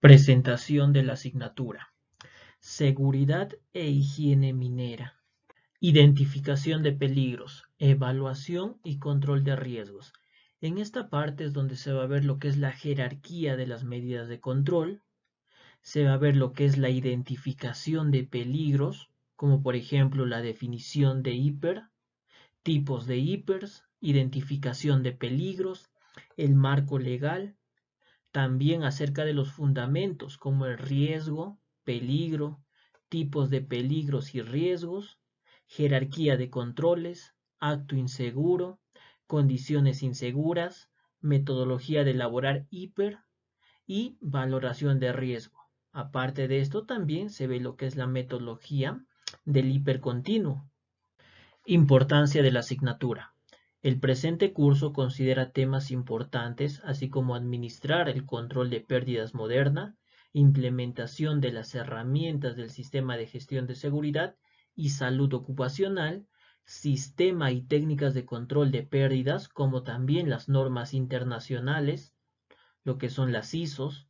Presentación de la asignatura. Seguridad e higiene minera. Identificación de peligros, evaluación y control de riesgos. En esta parte es donde se va a ver lo que es la jerarquía de las medidas de control, se va a ver lo que es la identificación de peligros, como por ejemplo la definición de hiper, tipos de hipers, identificación de peligros, el marco legal, también acerca de los fundamentos como el riesgo, peligro, tipos de peligros y riesgos, jerarquía de controles, acto inseguro, condiciones inseguras, metodología de elaborar hiper y valoración de riesgo. Aparte de esto también se ve lo que es la metodología del hipercontinuo. Importancia de la asignatura. El presente curso considera temas importantes así como administrar el control de pérdidas moderna, implementación de las herramientas del sistema de gestión de seguridad y salud ocupacional, sistema y técnicas de control de pérdidas como también las normas internacionales, lo que son las ISOs.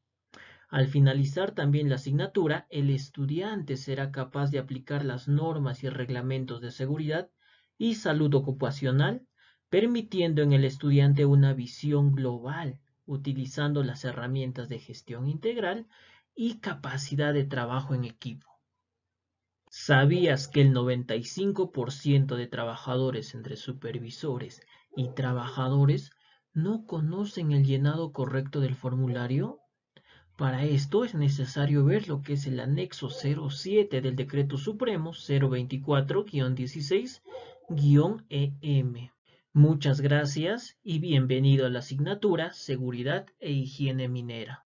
Al finalizar también la asignatura, el estudiante será capaz de aplicar las normas y reglamentos de seguridad y salud ocupacional permitiendo en el estudiante una visión global, utilizando las herramientas de gestión integral y capacidad de trabajo en equipo. ¿Sabías que el 95% de trabajadores entre supervisores y trabajadores no conocen el llenado correcto del formulario? Para esto es necesario ver lo que es el anexo 07 del Decreto Supremo 024-16-EM. Muchas gracias y bienvenido a la asignatura Seguridad e Higiene Minera.